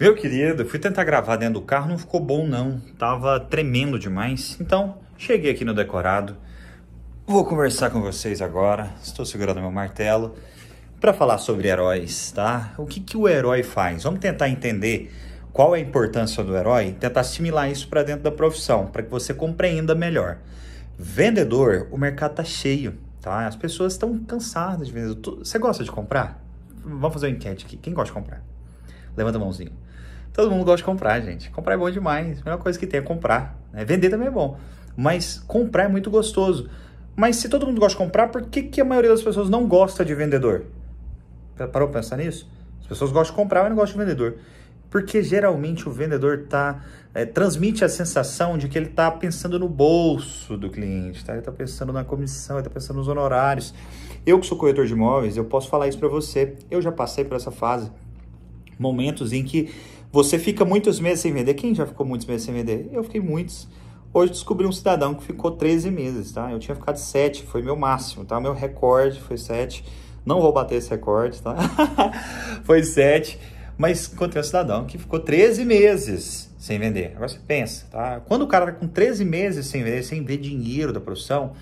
Meu querido, fui tentar gravar dentro do carro, não ficou bom não. Tava tremendo demais. Então, cheguei aqui no decorado. Vou conversar com vocês agora. Estou segurando meu martelo para falar sobre heróis, tá? O que que o herói faz? Vamos tentar entender qual é a importância do herói, tentar assimilar isso para dentro da profissão, para que você compreenda melhor. Vendedor, o mercado tá cheio, tá? As pessoas estão cansadas de vender. Você gosta de comprar? Vamos fazer uma enquete aqui. Quem gosta de comprar? Levanta a mãozinha. Todo mundo gosta de comprar, gente. Comprar é bom demais. A melhor coisa que tem é comprar. Né? Vender também é bom. Mas comprar é muito gostoso. Mas se todo mundo gosta de comprar, por que, que a maioria das pessoas não gosta de vendedor? Parou pra pensar nisso? As pessoas gostam de comprar, mas não gostam de vendedor. Porque geralmente o vendedor tá, é, transmite a sensação de que ele está pensando no bolso do cliente, tá? ele está pensando na comissão, ele está pensando nos honorários. Eu que sou corretor de imóveis, eu posso falar isso para você. Eu já passei por essa fase, momentos em que você fica muitos meses sem vender. Quem já ficou muitos meses sem vender? Eu fiquei muitos. Hoje descobri um cidadão que ficou 13 meses, tá? Eu tinha ficado 7, foi meu máximo, tá? Meu recorde foi 7. Não vou bater esse recorde, tá? foi 7. Mas encontrei um cidadão que ficou 13 meses sem vender. Agora você pensa, tá? Quando o cara tá com 13 meses sem vender, sem ver dinheiro da profissão,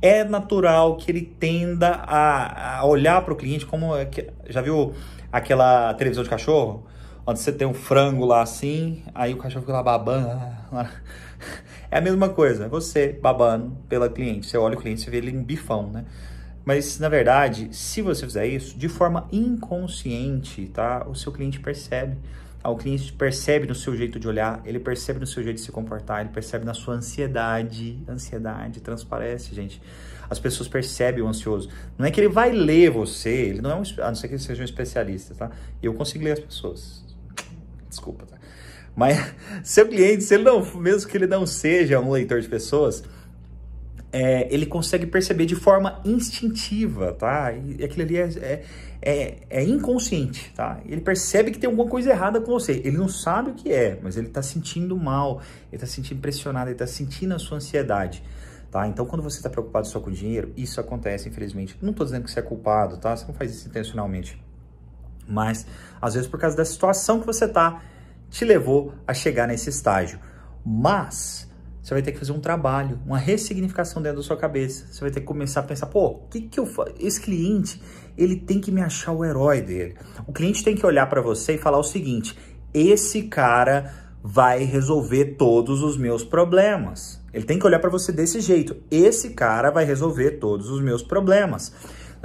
é natural que ele tenda a, a olhar para o cliente como. Já viu aquela televisão de cachorro? Onde você tem um frango lá assim, aí o cachorro fica lá babando. Ah, é a mesma coisa, você babando pela cliente. Você olha o cliente, você vê ele um bifão, né? Mas, na verdade, se você fizer isso de forma inconsciente, tá? O seu cliente percebe. Tá? O cliente percebe no seu jeito de olhar, ele percebe no seu jeito de se comportar, ele percebe na sua ansiedade. Ansiedade transparece, gente. As pessoas percebem o ansioso. Não é que ele vai ler você, ele não é um, a não ser que ele seja um especialista, tá? Eu consigo ler as pessoas desculpa, tá? Mas seu cliente, se ele não, mesmo que ele não seja um leitor de pessoas, é, ele consegue perceber de forma instintiva, tá? E aquilo ali é, é, é, é inconsciente, tá? Ele percebe que tem alguma coisa errada com você. Ele não sabe o que é, mas ele tá sentindo mal, ele tá sentindo pressionado, ele tá sentindo a sua ansiedade. Tá? Então, quando você está preocupado só com dinheiro, isso acontece, infelizmente. Não estou dizendo que você é culpado, tá? Você não faz isso intencionalmente. Mas às vezes por causa da situação que você tá, te levou a chegar nesse estágio. Mas você vai ter que fazer um trabalho, uma ressignificação dentro da sua cabeça. Você vai ter que começar a pensar, pô, o que que eu faço? Esse cliente, ele tem que me achar o herói dele. O cliente tem que olhar para você e falar o seguinte: esse cara vai resolver todos os meus problemas. Ele tem que olhar para você desse jeito. Esse cara vai resolver todos os meus problemas.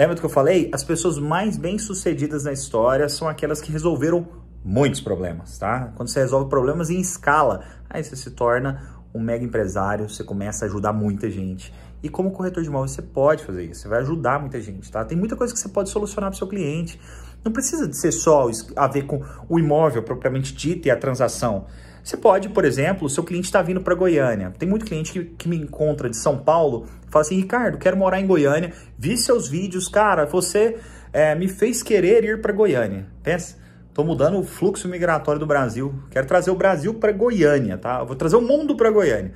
Lembra do que eu falei? As pessoas mais bem-sucedidas na história são aquelas que resolveram muitos problemas, tá? Quando você resolve problemas em escala, aí você se torna um mega empresário, você começa a ajudar muita gente. E como corretor de imóveis, você pode fazer isso, você vai ajudar muita gente, tá? Tem muita coisa que você pode solucionar para o seu cliente. Não precisa de ser só a ver com o imóvel propriamente dito e a transação. Você pode, por exemplo, seu cliente está vindo para Goiânia. Tem muito cliente que, que me encontra de São Paulo, fala assim, Ricardo, quero morar em Goiânia, vi seus vídeos, cara, você é, me fez querer ir para Goiânia. Pensa, estou mudando o fluxo migratório do Brasil, quero trazer o Brasil para Goiânia, tá? vou trazer o mundo para Goiânia.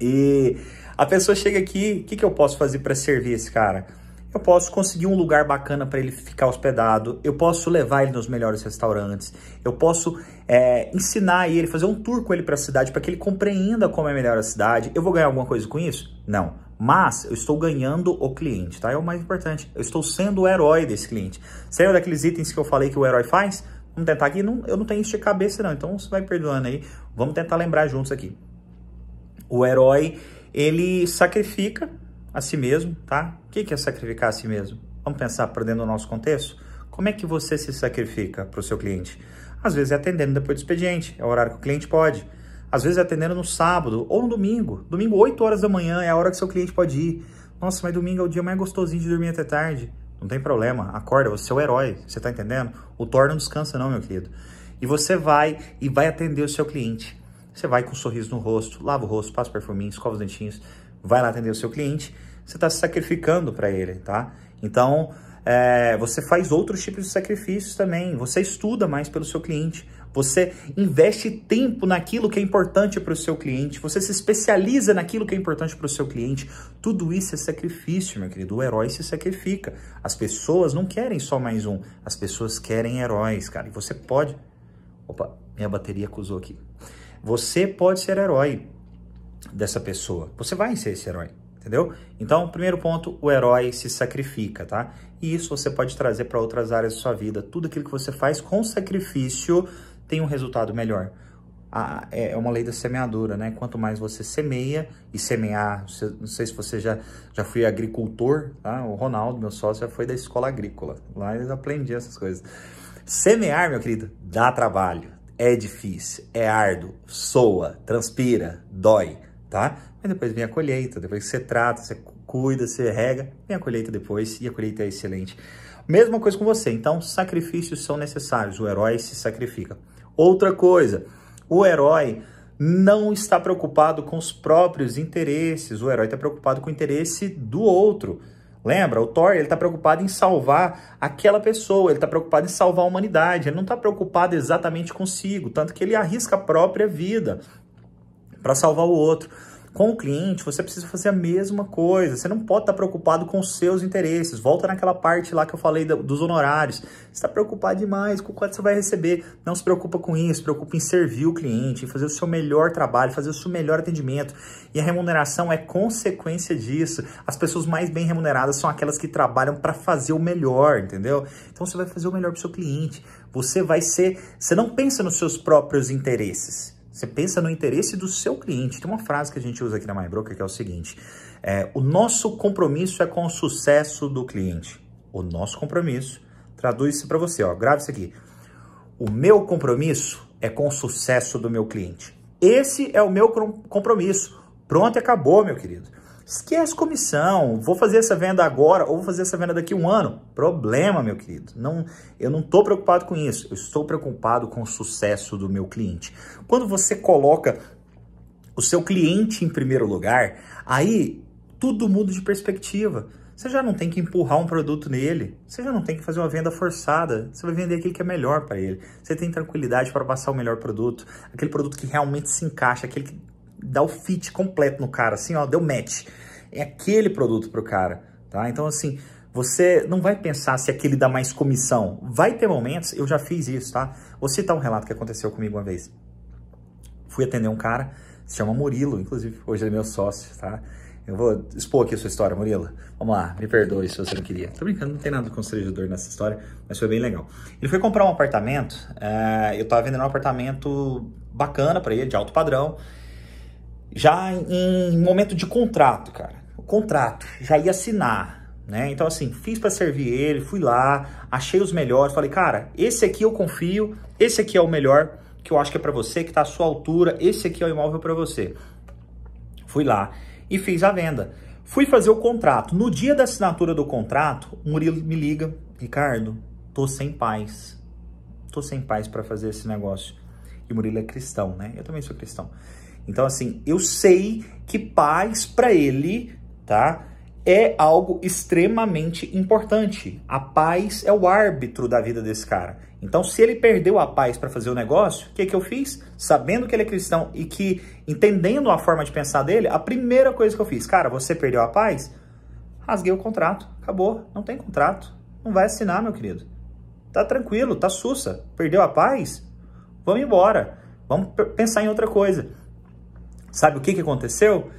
E a pessoa chega aqui, o que, que eu posso fazer para servir esse cara? eu posso conseguir um lugar bacana para ele ficar hospedado, eu posso levar ele nos melhores restaurantes, eu posso é, ensinar ele, fazer um tour com ele para a cidade, para que ele compreenda como é melhor a cidade. Eu vou ganhar alguma coisa com isso? Não. Mas eu estou ganhando o cliente, tá? É o mais importante. Eu estou sendo o herói desse cliente. Sendo daqueles itens que eu falei que o herói faz? Vamos tentar aqui? Não, eu não tenho isso de cabeça, não. Então você vai perdoando aí. Vamos tentar lembrar juntos aqui. O herói, ele sacrifica a si mesmo, tá? O que é sacrificar a si mesmo? Vamos pensar para dentro do nosso contexto? Como é que você se sacrifica para o seu cliente? Às vezes é atendendo depois do expediente, é o horário que o cliente pode. Às vezes é atendendo no sábado ou no domingo. Domingo, 8 horas da manhã, é a hora que seu cliente pode ir. Nossa, mas domingo é o dia mais gostosinho de dormir até tarde. Não tem problema, acorda, você é o herói, você tá entendendo? O Thor não descansa não, meu querido. E você vai e vai atender o seu cliente. Você vai com um sorriso no rosto, lava o rosto, passa perfuminho, escova os dentinhos, vai lá atender o seu cliente, você está se sacrificando para ele, tá? Então, é, você faz outros tipos de sacrifícios também, você estuda mais pelo seu cliente, você investe tempo naquilo que é importante para o seu cliente, você se especializa naquilo que é importante para o seu cliente. Tudo isso é sacrifício, meu querido. O herói se sacrifica. As pessoas não querem só mais um, as pessoas querem heróis, cara. E você pode. Opa, minha bateria acusou aqui. Você pode ser herói dessa pessoa. Você vai ser esse herói, entendeu? Então, primeiro ponto, o herói se sacrifica, tá? E isso você pode trazer para outras áreas da sua vida. Tudo aquilo que você faz com sacrifício tem um resultado melhor. É, é uma lei da semeadura, né? Quanto mais você semeia e semear, não sei se você já, já foi agricultor, tá? O Ronaldo, meu sócio, já foi da escola agrícola. Lá eles aprendiam essas coisas. Semear, meu querido, dá trabalho, é difícil, é árduo, soa, transpira, dói, tá? Mas depois vem a colheita, depois que você trata, você cuida, você rega, vem a colheita depois e a colheita é excelente. Mesma coisa com você, então sacrifícios são necessários, o herói se sacrifica. Outra coisa, o herói não está preocupado com os próprios interesses, o herói está preocupado com o interesse do outro. Lembra? O Thor ele está preocupado em salvar aquela pessoa, ele está preocupado em salvar a humanidade, ele não está preocupado exatamente consigo, tanto que ele arrisca a própria vida para salvar o outro. Com o cliente, você precisa fazer a mesma coisa. Você não pode estar preocupado com os seus interesses. Volta naquela parte lá que eu falei dos honorários. Você está preocupado demais com quanto você vai receber. Não se preocupa com isso. Se preocupa em servir o cliente, em fazer o seu melhor trabalho, fazer o seu melhor atendimento. E a remuneração é consequência disso. As pessoas mais bem remuneradas são aquelas que trabalham para fazer o melhor, entendeu? Então você vai fazer o melhor para o seu cliente. Você vai ser. Você não pensa nos seus próprios interesses. Você pensa no interesse do seu cliente. Tem uma frase que a gente usa aqui na MyBroker que é o seguinte: é, o nosso compromisso é com o sucesso do cliente. O nosso compromisso, traduz isso para você, ó, grave isso aqui. O meu compromisso é com o sucesso do meu cliente. Esse é o meu compromisso. Pronto, acabou, meu querido. Esquece comissão, vou fazer essa venda agora ou vou fazer essa venda daqui a um ano. Problema, meu querido. Não, eu não estou preocupado com isso. Eu estou preocupado com o sucesso do meu cliente. Quando você coloca o seu cliente em primeiro lugar, aí tudo muda de perspectiva. Você já não tem que empurrar um produto nele, você já não tem que fazer uma venda forçada, você vai vender aquilo que é melhor para ele. Você tem tranquilidade para passar o melhor produto, aquele produto que realmente se encaixa, aquele que dá o fit completo no cara, assim, ó, deu match. É aquele produto pro cara, tá? Então, assim, você não vai pensar se aquele dá mais comissão. Vai ter momentos, eu já fiz isso, tá? Vou citar um relato que aconteceu comigo uma vez. Fui atender um cara, se chama Murilo, inclusive, hoje ele é meu sócio, tá? Eu vou expor aqui a sua história, Murilo. Vamos lá, me perdoe se você não queria. Tô brincando, não tem nada constrangedor nessa história, mas foi bem legal. Ele foi comprar um apartamento, é, eu tava vendendo um apartamento bacana para ele, de alto padrão, já em, momento de contrato, cara. O contrato, já ia assinar, né? Então assim, fiz para servir ele, fui lá, achei os melhores, falei, cara, esse aqui eu confio, esse aqui é o melhor que eu acho que é para você, que tá à sua altura, esse aqui é o imóvel para você. Fui lá e fiz a venda. Fui fazer o contrato. No dia da assinatura do contrato, o Murilo me liga, Ricardo, tô sem paz. Tô sem paz para fazer esse negócio. E o Murilo é cristão, né? Eu também sou cristão. Então, assim, eu sei que paz para ele, tá? É algo extremamente importante. A paz é o árbitro da vida desse cara. Então, se ele perdeu a paz para fazer o negócio, o que, que eu fiz? Sabendo que ele é cristão e que, entendendo a forma de pensar dele, a primeira coisa que eu fiz, cara, você perdeu a paz? Rasguei o contrato, acabou, não tem contrato, não vai assinar, meu querido. Tá tranquilo, tá sussa, perdeu a paz? Vamos embora, vamos pensar em outra coisa. Sabe o que, que aconteceu?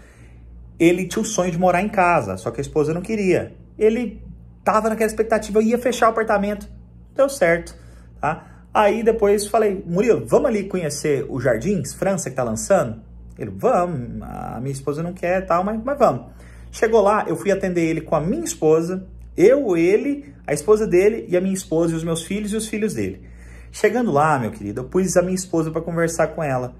Ele tinha o sonho de morar em casa, só que a esposa não queria. Ele tava naquela expectativa, eu ia fechar o apartamento. Deu certo, tá? Aí depois falei, Murilo, vamos ali conhecer o Jardins, França, que tá lançando? Ele, vamos, a minha esposa não quer tal, mas, mas vamos. Chegou lá, eu fui atender ele com a minha esposa, eu, ele, a esposa dele e a minha esposa e os meus filhos e os filhos dele. Chegando lá, meu querido, eu pus a minha esposa para conversar com ela.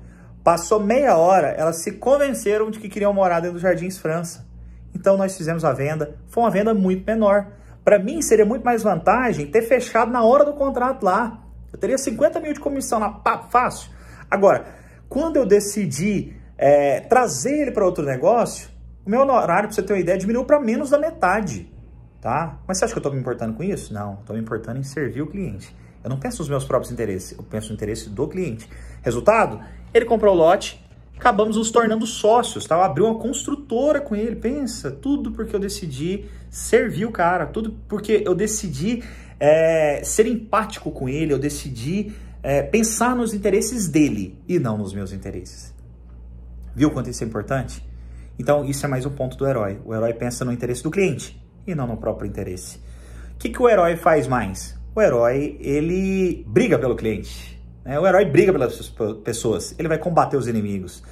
Passou meia hora, elas se convenceram de que queriam morar dentro do Jardins França. Então nós fizemos a venda. Foi uma venda muito menor. Para mim, seria muito mais vantagem ter fechado na hora do contrato lá. Eu teria 50 mil de comissão na papo fácil. Agora, quando eu decidi é, trazer ele para outro negócio, o meu honorário, para você ter uma ideia, diminuiu para menos da metade. Tá? Mas você acha que eu estou me importando com isso? Não, estou me importando em servir o cliente. Eu não penso nos meus próprios interesses, eu penso no interesse do cliente. Resultado? Ele comprou o lote, acabamos nos tornando sócios, tá? Eu abri uma construtora com ele, pensa, tudo porque eu decidi servir o cara, tudo porque eu decidi é, ser empático com ele, eu decidi é, pensar nos interesses dele e não nos meus interesses. Viu quanto isso é importante? Então, isso é mais um ponto do herói. O herói pensa no interesse do cliente e não no próprio interesse. O que, que o herói faz mais? O herói, ele briga pelo cliente. Né? O herói briga pelas pessoas, ele vai combater os inimigos.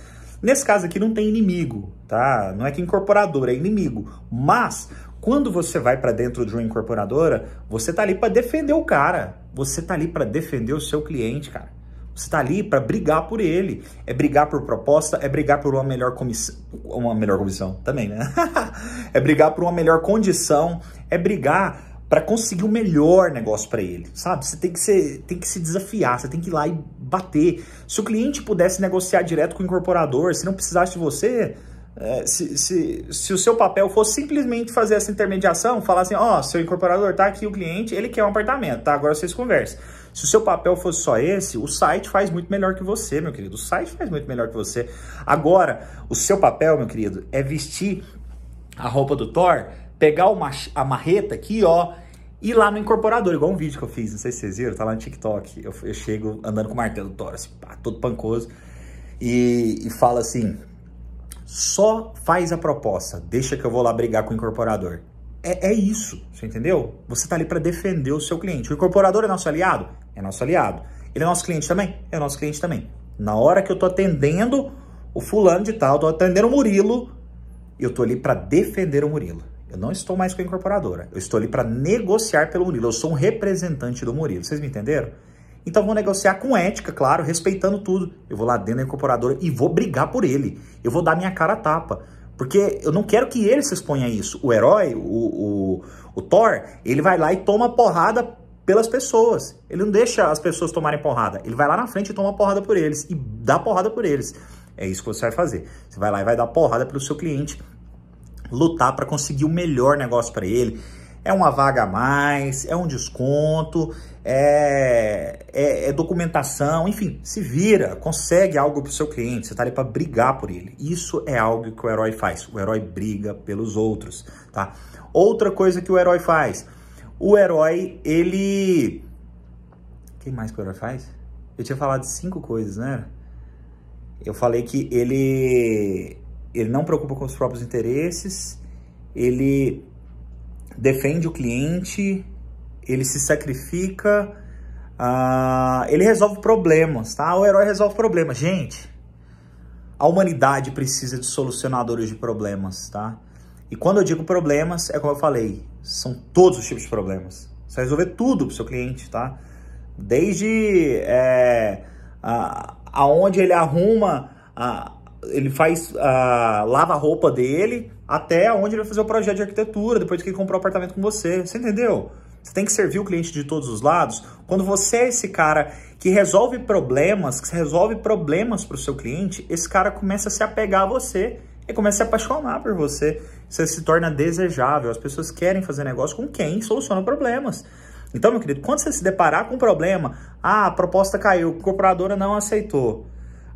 Nesse caso aqui não tem inimigo, tá? Não é que incorporador, é inimigo. Mas quando você vai para dentro de uma incorporadora, você tá ali para defender o cara. Você tá ali para defender o seu cliente, cara. Você tá ali para brigar por ele. É brigar por proposta, é brigar por uma melhor comissão, uma melhor comissão também, né? é brigar por uma melhor condição, é brigar para conseguir o melhor negócio para ele, sabe? Você tem que, ser, tem que se desafiar, você tem que ir lá e bater. Se o cliente pudesse negociar direto com o incorporador, se não precisasse de você, é, se, se, se, o seu papel fosse simplesmente fazer essa intermediação, falar assim, ó, oh, seu incorporador tá aqui, o cliente, ele quer um apartamento, tá? Agora vocês conversam. Se o seu papel fosse só esse, o site faz muito melhor que você, meu querido. O site faz muito melhor que você. Agora, o seu papel, meu querido, é vestir a roupa do Thor, pegar uma, a marreta aqui, ó, e lá no incorporador, igual um vídeo que eu fiz, não sei se vocês viram, tá lá no TikTok. Eu, eu chego andando com o martelo do Thor, assim, pá, todo pancoso, e, e fala assim: só faz a proposta, deixa que eu vou lá brigar com o incorporador. É, é isso, você entendeu? Você tá ali para defender o seu cliente. O incorporador é nosso aliado? É nosso aliado. Ele é nosso cliente também? É nosso cliente também. Na hora que eu tô atendendo o fulano de tal, tô atendendo o Murilo, eu tô ali para defender o Murilo. Eu não estou mais com a incorporadora. Eu estou ali para negociar pelo Murilo. Eu sou um representante do Murilo. Vocês me entenderam? Então vou negociar com ética, claro, respeitando tudo. Eu vou lá dentro da incorporadora e vou brigar por ele. Eu vou dar minha cara a tapa. Porque eu não quero que ele se exponha a isso. O herói, o, o, o Thor, ele vai lá e toma porrada pelas pessoas. Ele não deixa as pessoas tomarem porrada. Ele vai lá na frente e toma porrada por eles. E dá porrada por eles. É isso que você vai fazer. Você vai lá e vai dar porrada pelo seu cliente lutar para conseguir o melhor negócio para ele. É uma vaga a mais, é um desconto, é, é, é documentação, enfim, se vira, consegue algo para o seu cliente, você está ali para brigar por ele. Isso é algo que o herói faz, o herói briga pelos outros, tá? Outra coisa que o herói faz, o herói, ele... Quem mais que o herói faz? Eu tinha falado cinco coisas, né? Eu falei que ele ele não preocupa com os próprios interesses, ele defende o cliente, ele se sacrifica, uh, ele resolve problemas, tá? O herói resolve problemas. Gente, a humanidade precisa de solucionadores de problemas, tá? E quando eu digo problemas, é como eu falei, são todos os tipos de problemas. Você vai resolver tudo pro seu cliente, tá? Desde é, a, aonde ele arruma a, ele faz, a ah, lava a roupa dele até onde ele vai fazer o projeto de arquitetura, depois que ele comprou o apartamento com você. Você entendeu? Você tem que servir o cliente de todos os lados. Quando você é esse cara que resolve problemas, que resolve problemas para o seu cliente, esse cara começa a se apegar a você e começa a se apaixonar por você. Você se torna desejável. As pessoas querem fazer negócio com quem soluciona problemas. Então, meu querido, quando você se deparar com um problema, ah, a proposta caiu, a corporadora não aceitou.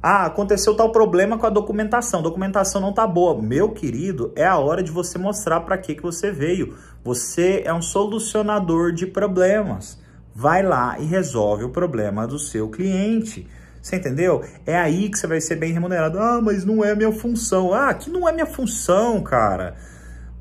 Ah, aconteceu tal problema com a documentação, documentação não tá boa. Meu querido, é a hora de você mostrar para que, que você veio. Você é um solucionador de problemas. Vai lá e resolve o problema do seu cliente. Você entendeu? É aí que você vai ser bem remunerado. Ah, mas não é minha função. Ah, que não é minha função, cara.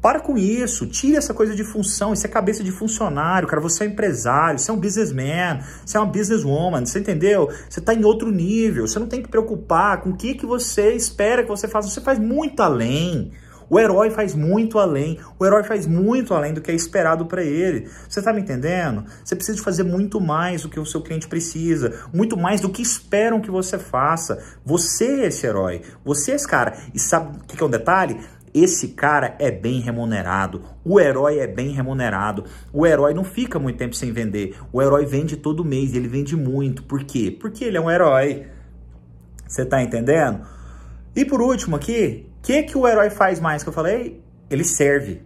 Para com isso, tira essa coisa de função, isso é cabeça de funcionário, cara, você é empresário, você é um businessman, você é uma businesswoman, você entendeu? Você está em outro nível, você não tem que preocupar com o que, que você espera que você faça, você faz muito além. O herói faz muito além. O herói faz muito além do que é esperado para ele. Você está me entendendo? Você precisa fazer muito mais do que o seu cliente precisa, muito mais do que esperam que você faça. Você é esse herói, você é esse cara. E sabe o que é um detalhe? esse cara é bem remunerado, o herói é bem remunerado, o herói não fica muito tempo sem vender, o herói vende todo mês, ele vende muito, por quê? Porque ele é um herói, você tá entendendo? E por último aqui, o que, que o herói faz mais que eu falei? Ele serve.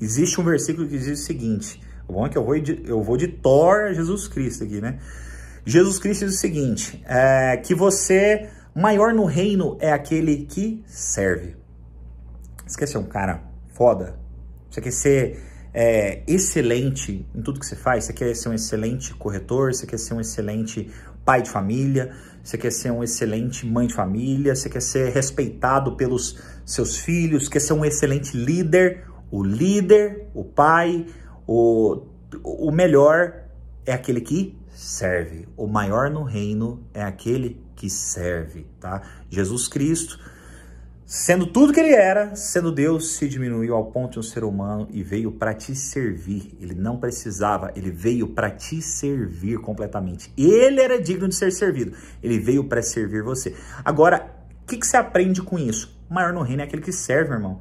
Existe um versículo que diz o seguinte, o bom é que eu vou de, eu vou de Thor a Jesus Cristo aqui, né? Jesus Cristo diz o seguinte, é, que você, maior no reino é aquele que serve. Você quer ser um cara foda? Você quer ser é, excelente em tudo que você faz? Você quer ser um excelente corretor? Você quer ser um excelente pai de família? Você quer ser um excelente mãe de família? Você quer ser respeitado pelos seus filhos? Quer ser um excelente líder? O líder, o pai, o, o melhor é aquele que serve. O maior no reino é aquele que serve, tá? Jesus Cristo Sendo tudo que ele era, sendo Deus, se diminuiu ao ponto de um ser humano e veio para te servir. Ele não precisava, ele veio para te servir completamente. Ele era digno de ser servido, ele veio para servir você. Agora, o que, que você aprende com isso? O maior no reino é aquele que serve, irmão.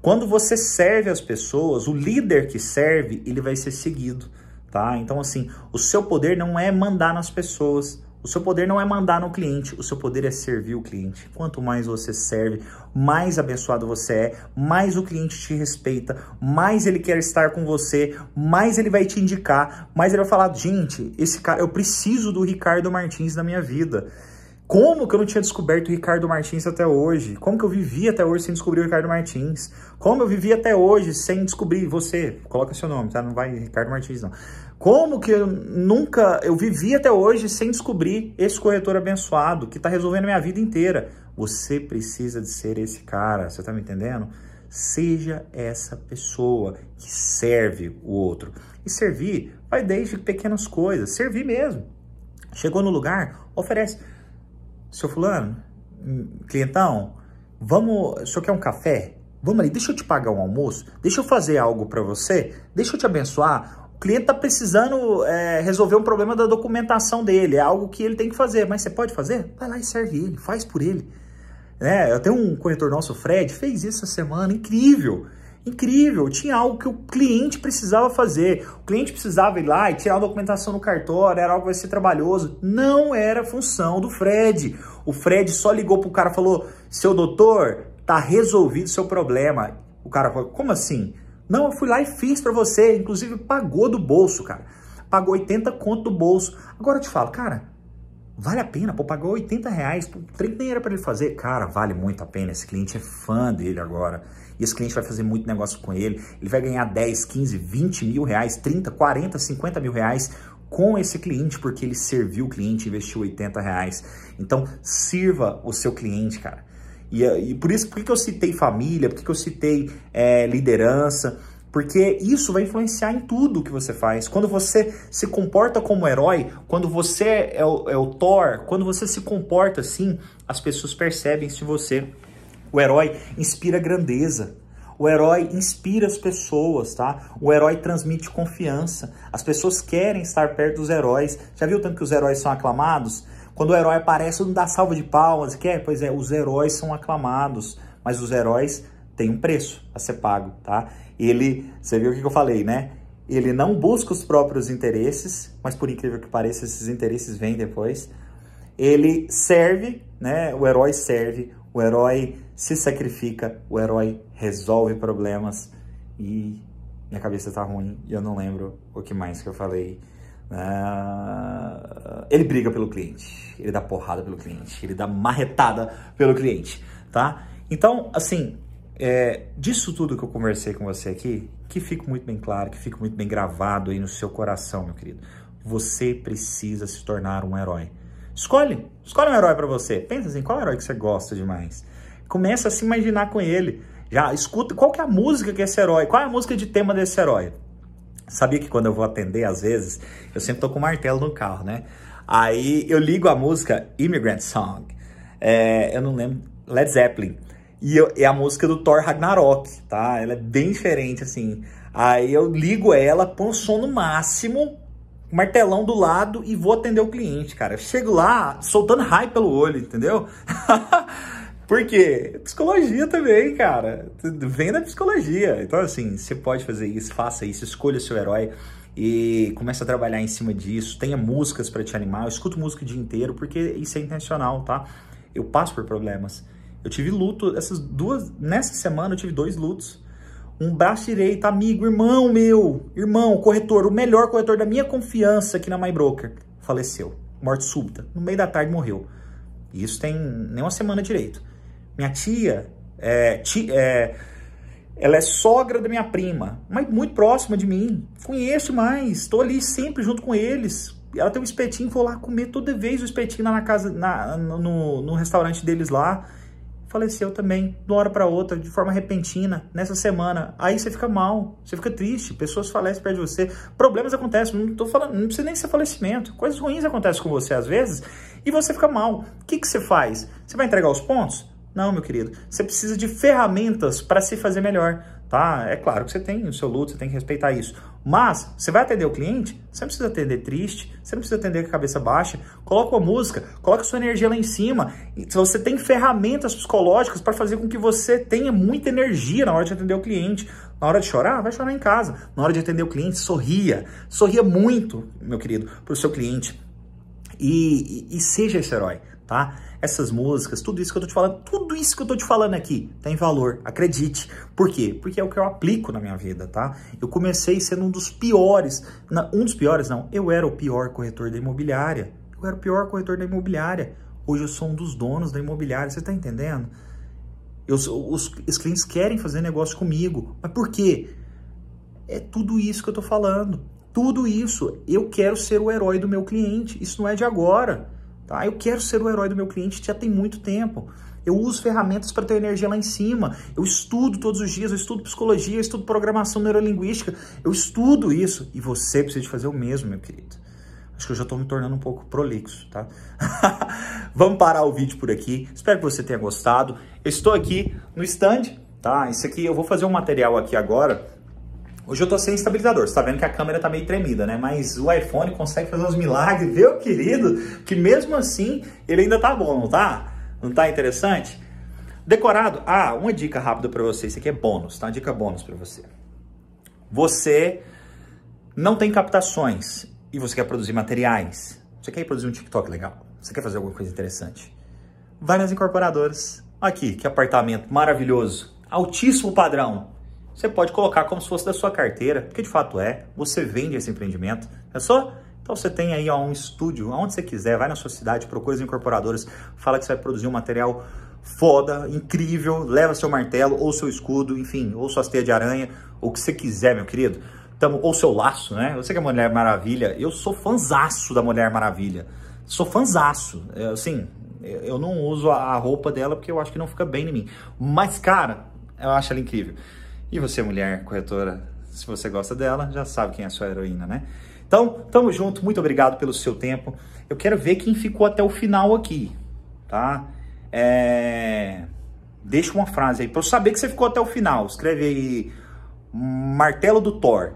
Quando você serve as pessoas, o líder que serve, ele vai ser seguido, tá? Então, assim, o seu poder não é mandar nas pessoas, o seu poder não é mandar no cliente, o seu poder é servir o cliente. Quanto mais você serve, mais abençoado você é, mais o cliente te respeita, mais ele quer estar com você, mais ele vai te indicar, mais ele vai falar: gente, esse cara, eu preciso do Ricardo Martins na minha vida. Como que eu não tinha descoberto o Ricardo Martins até hoje? Como que eu vivi até hoje sem descobrir o Ricardo Martins? Como eu vivi até hoje sem descobrir você? Coloca seu nome, tá? Não vai Ricardo Martins, não. Como que eu nunca... Eu vivi até hoje sem descobrir esse corretor abençoado que tá resolvendo minha vida inteira. Você precisa de ser esse cara, você tá me entendendo? Seja essa pessoa que serve o outro. E servir vai desde pequenas coisas. Servir mesmo. Chegou no lugar, oferece seu fulano, clientão, vamos, só quer um café? Vamos ali, deixa eu te pagar um almoço, deixa eu fazer algo para você, deixa eu te abençoar. O cliente tá precisando é, resolver um problema da documentação dele, é algo que ele tem que fazer, mas você pode fazer? Vai lá e serve ele, faz por ele. É, eu tenho um corretor nosso, o Fred, fez isso essa semana, incrível incrível, tinha algo que o cliente precisava fazer. O cliente precisava ir lá e tirar a documentação no cartório, era algo que vai ser trabalhoso. Não era função do Fred. O Fred só ligou pro cara e falou: "Seu doutor, tá resolvido seu problema". O cara falou: "Como assim?" "Não, eu fui lá e fiz para você, inclusive pagou do bolso, cara. Pagou 80 conto do bolso". Agora eu te falo, cara, Vale a pena, pô, pagou 80 reais, pô, trem nem era para ele fazer. Cara, vale muito a pena, esse cliente é fã dele agora. E esse cliente vai fazer muito negócio com ele, ele vai ganhar 10, 15, 20 mil reais, 30, 40, 50 mil reais com esse cliente, porque ele serviu o cliente investiu 80 reais. Então, sirva o seu cliente, cara. E, e por isso, por que, que eu citei família, por que, que eu citei é, liderança, porque isso vai influenciar em tudo que você faz. Quando você se comporta como herói, quando você é o, é o Thor, quando você se comporta assim, as pessoas percebem se você. O herói inspira grandeza. O herói inspira as pessoas, tá? O herói transmite confiança. As pessoas querem estar perto dos heróis. Já viu tanto que os heróis são aclamados? Quando o herói aparece, não dá salva de palmas. Quer? Pois é, os heróis são aclamados. Mas os heróis tem um preço a ser pago, tá? Ele, você viu o que eu falei, né? Ele não busca os próprios interesses, mas por incrível que pareça, esses interesses vêm depois. Ele serve, né? O herói serve, o herói se sacrifica, o herói resolve problemas e minha cabeça tá ruim e eu não lembro o que mais que eu falei. Uh, ele briga pelo cliente, ele dá porrada pelo cliente, ele dá marretada pelo cliente, tá? Então, assim, é, disso tudo que eu conversei com você aqui, que fica muito bem claro, que fica muito bem gravado aí no seu coração, meu querido. Você precisa se tornar um herói. Escolhe, escolhe um herói para você. Pensa assim, qual herói que você gosta demais? Começa a se imaginar com ele. Já escuta qual que é a música que é esse herói, qual é a música de tema desse herói. Sabia que quando eu vou atender, às vezes, eu sempre tô com o martelo no carro, né? Aí eu ligo a música Immigrant Song. É, eu não lembro. Led Zeppelin. E é a música do Thor Ragnarok, tá? Ela é bem diferente, assim. Aí eu ligo ela, põe o som no máximo, martelão do lado e vou atender o cliente, cara. Eu chego lá soltando raio pelo olho, entendeu? Por quê? Psicologia também, cara. Vem da psicologia. Então, assim, você pode fazer isso, faça isso, escolha seu herói e comece a trabalhar em cima disso. Tenha músicas para te animar. Eu escuto música o dia inteiro porque isso é intencional, tá? Eu passo por problemas. Eu tive luto, essas duas, nessa semana eu tive dois lutos. Um braço direito, amigo, irmão meu, irmão, corretor, o melhor corretor da minha confiança aqui na MyBroker faleceu. Morte súbita. No meio da tarde morreu. E isso tem nem uma semana direito. Minha tia, é, tia é, ela é sogra da minha prima, mas muito próxima de mim. Conheço mais, estou ali sempre junto com eles. Ela tem um espetinho, vou lá comer toda vez o espetinho lá na casa, na, no, no restaurante deles lá faleceu também, de uma hora para outra, de forma repentina, nessa semana. Aí você fica mal, você fica triste, pessoas falecem perto de você, problemas acontecem, não tô falando, não precisa nem ser falecimento, coisas ruins acontecem com você às vezes, e você fica mal. O que, que você faz? Você vai entregar os pontos? Não, meu querido. Você precisa de ferramentas para se fazer melhor, tá? É claro que você tem o seu luto, você tem que respeitar isso. Mas você vai atender o cliente, você não precisa atender triste, você não precisa atender com a cabeça baixa. Coloca uma música, coloca sua energia lá em cima. Se Você tem ferramentas psicológicas para fazer com que você tenha muita energia na hora de atender o cliente. Na hora de chorar, vai chorar em casa. Na hora de atender o cliente, sorria. Sorria muito, meu querido, para o seu cliente. E, e, e seja esse herói, tá? essas músicas, tudo isso que eu tô te falando, tudo isso que eu tô te falando aqui tem valor, acredite. Por quê? Porque é o que eu aplico na minha vida, tá? Eu comecei sendo um dos piores, na, um dos piores não, eu era o pior corretor da imobiliária. Eu era o pior corretor da imobiliária. Hoje eu sou um dos donos da imobiliária, você tá entendendo? Eu, os, os clientes querem fazer negócio comigo, mas por quê? É tudo isso que eu tô falando. Tudo isso, eu quero ser o herói do meu cliente. Isso não é de agora. Tá? Eu quero ser o herói do meu cliente já tem muito tempo. Eu uso ferramentas para ter energia lá em cima. Eu estudo todos os dias, eu estudo psicologia, eu estudo programação neurolinguística, eu estudo isso. E você precisa de fazer o mesmo, meu querido. Acho que eu já estou me tornando um pouco prolixo, tá? Vamos parar o vídeo por aqui. Espero que você tenha gostado. Eu estou aqui no stand, tá? Isso aqui, eu vou fazer um material aqui agora Hoje eu tô sem estabilizador, você tá vendo que a câmera tá meio tremida, né? Mas o iPhone consegue fazer uns milagres, meu querido, que mesmo assim ele ainda tá bom, não tá? Não tá interessante? Decorado? Ah, uma dica rápida para você, isso aqui é bônus, tá? Uma dica bônus para você. Você não tem captações e você quer produzir materiais, você quer produzir um TikTok legal, você quer fazer alguma coisa interessante, vai nas incorporadoras. Aqui, que apartamento maravilhoso, altíssimo padrão você pode colocar como se fosse da sua carteira, porque de fato é, você vende esse empreendimento. Pensou? É então você tem aí ó, um estúdio, aonde você quiser, vai na sua cidade, procura os incorporadores, fala que você vai produzir um material foda, incrível, leva seu martelo ou seu escudo, enfim, ou sua teias de aranha, ou o que você quiser, meu querido. Tamo, ou seu laço, né? Você que é Mulher Maravilha, eu sou fanzaço da Mulher Maravilha. Sou fanzaço. É, assim, eu não uso a roupa dela porque eu acho que não fica bem em mim. Mas, cara, eu acho ela incrível. E você, mulher corretora, se você gosta dela, já sabe quem é a sua heroína, né? Então, tamo junto, muito obrigado pelo seu tempo. Eu quero ver quem ficou até o final aqui, tá? É... Deixa uma frase aí, para eu saber que você ficou até o final. Escreve aí, martelo do Thor.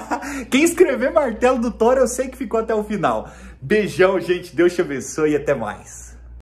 quem escrever martelo do Thor, eu sei que ficou até o final. Beijão, gente, Deus te abençoe e até mais.